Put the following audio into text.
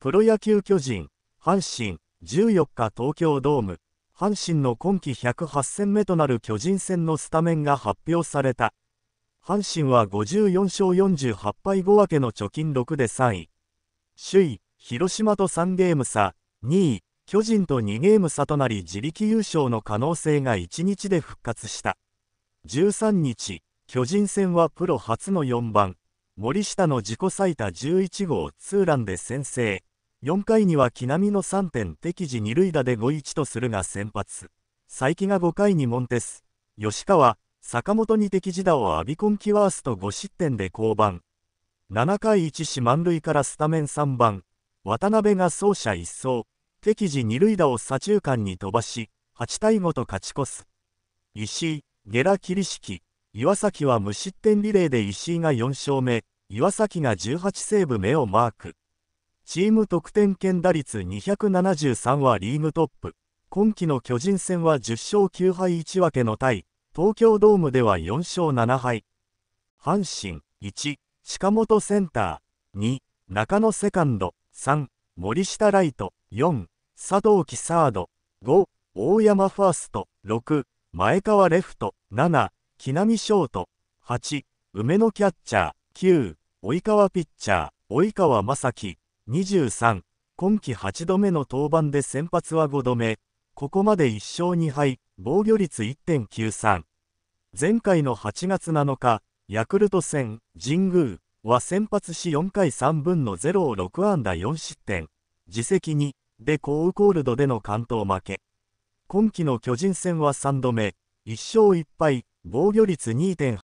プロ野球巨人、阪神、14日東京ドーム、阪神の今季108戦目となる巨人戦のスタメンが発表された。阪神は54勝48敗5分けの貯金6で3位。首位、広島と3ゲーム差、2位、巨人と2ゲーム差となり自力優勝の可能性が1日で復活した。13日、巨人戦はプロ初の4番、森下の自己最多11号ツーランで先制。4回には木浪の3点敵時二塁打で5-1とするが先発佐伯が5回にモンテス吉川坂本に敵地打を浴びコンキワースと5失点で降板7回1死満塁からスタメン3番渡辺が走者一掃敵時二塁打を左中間に飛ばし8対5と勝ち越す石井ゲラり敷岩崎は無失点リレーで石井が4勝目岩崎が18セーブ目をマークチーム得点圏打率273はリーグトップ。今季の巨人戦は10勝9敗1分けの対、東京ドームでは4勝7敗。阪神、1、近本センター、2、中野セカンド、3、森下ライト、4、佐藤貴サード、5、大山ファースト、6、前川レフト、7、木浪ショート、8、梅野キャッチャー、9、及川ピッチャー、及川正樹、23、今季8度目の登板で先発は5度目、ここまで1勝2敗、防御率1.93。前回の8月7日、ヤクルト戦、神宮は先発し4回3分の0を6安打4失点、自責2でコウコールドでの完投負け。今季の巨人戦は3度目、1勝1敗、防御率2.8。